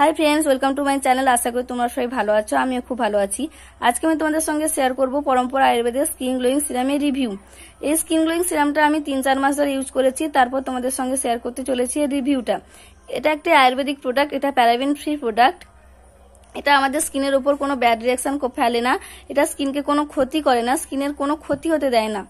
high friends welcome to my channel আশা করি তোমরা সবাই ভালো আছো আমিও খুব ভালো আছি আজকে আমি তোমাদের সঙ্গে শেয়ার করব পরম্পরা আয়ুর্বেদের স্কিন গ্লোয়িং সিরামের রিভিউ এই স্কিন গ্লোয়িং সিরামটা আমি তিন চার মাস ধরে ইউজ করেছি তারপর তোমাদের সঙ্গে শেয়ার করতে চলেছি এই রিভিউটা এটা একটি আয়ুর্বেদিক প্রোডাক্ট এটা প্যারাবিন ফ্রি প্রোডাক্ট এটা আমাদের স্কিনের ওপর কোনো ব্যাড রিয়াকশন ফেলে না এটা স্কিনকে কোনো ক্ষতি করে না স্কিনের কোনো ক্ষতি হতে দেয় না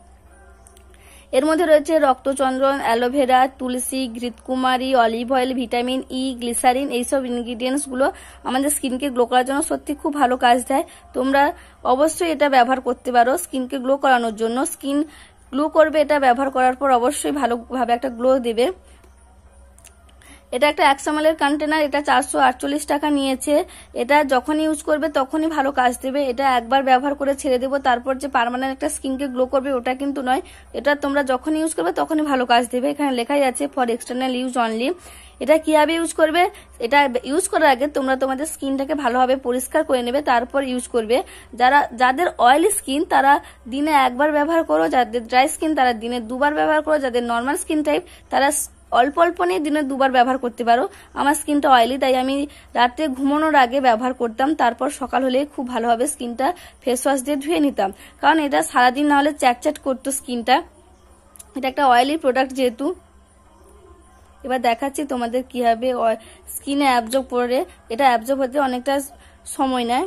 এর মধ্যে রয়েছে রক্তচন্দ্রন অ্যালোভেরা তুলসী ঘৃতকুমারী olive oil vitamin E e, glycerine এইসব ইনগ্রিডিয়েন্টসগুলো আমাদের স্কিনকে গ্লো করার জন্য সত্যি খুব ভালো কাজ দেয় তোমরা অবশ্যই এটা ব্যবহার করতে পারো স্কিনকে গ্লো করানোর জন্য স্কিন গ্লো করবে এটা ব্যবহার করার পর অবশ্যই ভালোভাবে একটা গ্লো দেবে এটা একটা একশো এর কন্টেনার এটা চারশো আটচল্লিশ টাকা নিয়েছে এটা যখনই ইউজ করবে তখনই ভালো কাজ দেবে এটা একবার ব্যবহার করে ছেড়ে দেবো তারপর যে পারমানেন্ট একটা স্কিনকে গ্লো করবে ওটা কিন্তু নয় এটা তোমরা যখনই ইউজ করবে তখনই ভালো কাজ দেবে এখানে লেখাই আছে ফর এক্সটার্নাল ইউজ অনলি এটা কিভাবে ইউজ করবে এটা ইউজ করার আগে তোমরা তোমাদের স্কিনটাকে ভালোভাবে পরিষ্কার করে নেবে তারপর ইউজ করবে যারা যাদের অয়েলি স্কিন তারা দিনে একবার ব্যবহার করো যাদের ড্রাই স্কিন তারা দিনে দুবার ব্যবহার করো যাদের নর্মাল স্কিন টাইপ তারা অল্প অল্প নিয়ে দিনে দুবার ব্যবহার করতে পারো আমার স্কিনটা অয়েলি তাই আমি রাত্রে ঘুমানোর আগে ব্যবহার করতাম তারপর সকাল হলে খুব ভালোভাবে স্কিনটা ফেস ওয়াশ দিয়ে ধুয়ে নিতাম কারণ এটা সারাদিন না হলে চ্যাটচ্যাট করতো স্কিনটা এটা একটা অয়েলি প্রোডাক্ট যেহেতু এবার দেখাচ্ছি তোমাদের কীভাবে স্কিনে অ্যাবজর্ব পরে এটা অ্যাবজর্ব হতে অনেকটা সময় নেয়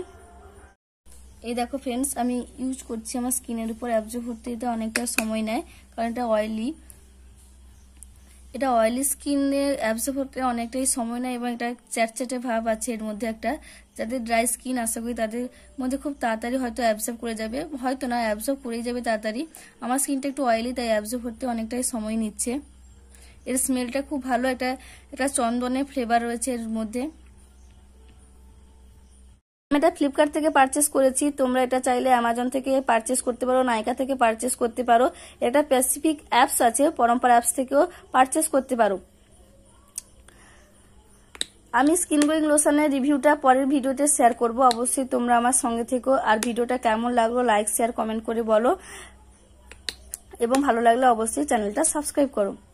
এই দেখো ফ্রেন্ডস আমি ইউজ করছি আমার স্কিনের উপর অ্যাবজর্ব হতে এটা অনেকটা সময় নেয় কারণ এটা অয়েলি এটা অয়েলি স্কিনে অ্যাবজর্ব করতে অনেকটাই সময় নেয় এবং এটা চ্যাটচ্যাটে ভাব আছে এর মধ্যে একটা যাদের ড্রাই স্কিন আশা করি তাদের মধ্যে খুব তাড়াতাড়ি হয়তো অ্যাবজর্ব করে যাবে হয়তো না অ্যাবজর্ব করেই যাবে তাড়াতাড়ি আমার স্কিনটা একটু অয়েলি তাই অ্যাবজর্ব করতে অনেকটাই সময় নিচ্ছে এর স্মেলটা খুব ভালো এটা এটা চন্দনের ফ্লেভার রয়েছে এর মধ্যে আমি এটা ফ্লিপকার্ট থেকে পারচেস করেছি তোমরা এটা চাইলে অ্যামাজন থেকে পারচেস করতে পারো নাইকা থেকে পারচেস করতে পারো এটা প্যাসিফিক অ্যাপস আছে পরম্পরা অ্যাপস থেকেও পারচেস করতে পারো আমি স্কিন গোয়িং লোশনের রিভিউটা পরের ভিডিওতে শেয়ার করব অবশ্যই তোমরা আমার সঙ্গে থেকো আর ভিডিওটা কেমন লাগলো লাইক শেয়ার কমেন্ট করে বলো এবং ভালো লাগলে অবশ্যই চ্যানেলটা সাবস্ক্রাইব করো